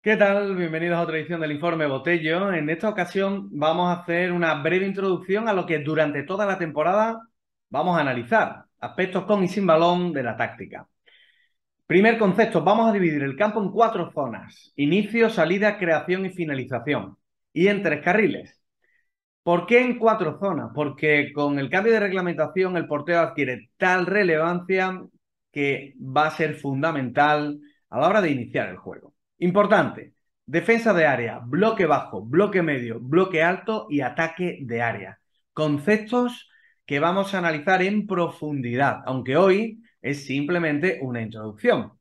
¿Qué tal? Bienvenidos a otra edición del Informe Botello. En esta ocasión vamos a hacer una breve introducción a lo que durante toda la temporada vamos a analizar, aspectos con y sin balón de la táctica. Primer concepto, vamos a dividir el campo en cuatro zonas, inicio, salida, creación y finalización, y en tres carriles. ¿Por qué en cuatro zonas? Porque con el cambio de reglamentación el porteo adquiere tal relevancia que va a ser fundamental a la hora de iniciar el juego. Importante, defensa de área, bloque bajo, bloque medio, bloque alto y ataque de área. Conceptos que vamos a analizar en profundidad, aunque hoy es simplemente una introducción.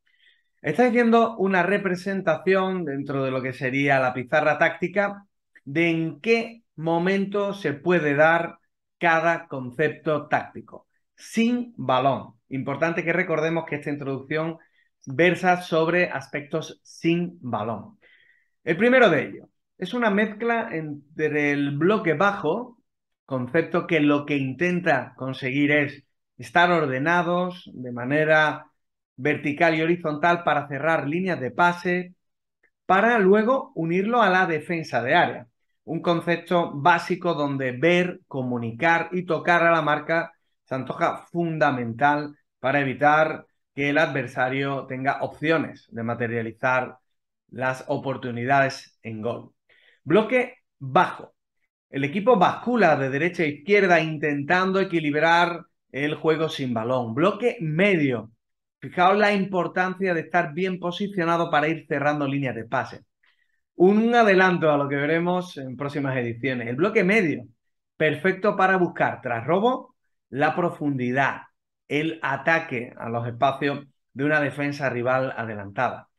Estáis viendo una representación dentro de lo que sería la pizarra táctica de en qué momento se puede dar cada concepto táctico, sin balón. Importante que recordemos que esta introducción versa sobre aspectos sin balón. El primero de ellos es una mezcla entre el bloque bajo, concepto que lo que intenta conseguir es estar ordenados de manera vertical y horizontal para cerrar líneas de pase, para luego unirlo a la defensa de área. Un concepto básico donde ver, comunicar y tocar a la marca se antoja fundamental para evitar que el adversario tenga opciones de materializar las oportunidades en gol. Bloque bajo. El equipo bascula de derecha a izquierda intentando equilibrar el juego sin balón. Bloque medio. Fijaos la importancia de estar bien posicionado para ir cerrando líneas de pase. Un adelanto a lo que veremos en próximas ediciones. El bloque medio, perfecto para buscar tras robo la profundidad, el ataque a los espacios de una defensa rival adelantada.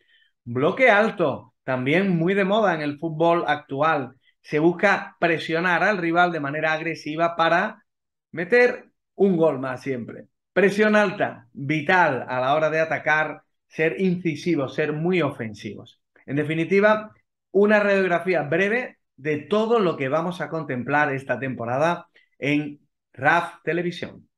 Bloque alto, también muy de moda en el fútbol actual. Se busca presionar al rival de manera agresiva para meter un gol más siempre. Presión alta, vital a la hora de atacar, ser incisivos, ser muy ofensivos. En definitiva, una radiografía breve de todo lo que vamos a contemplar esta temporada en RAF Televisión.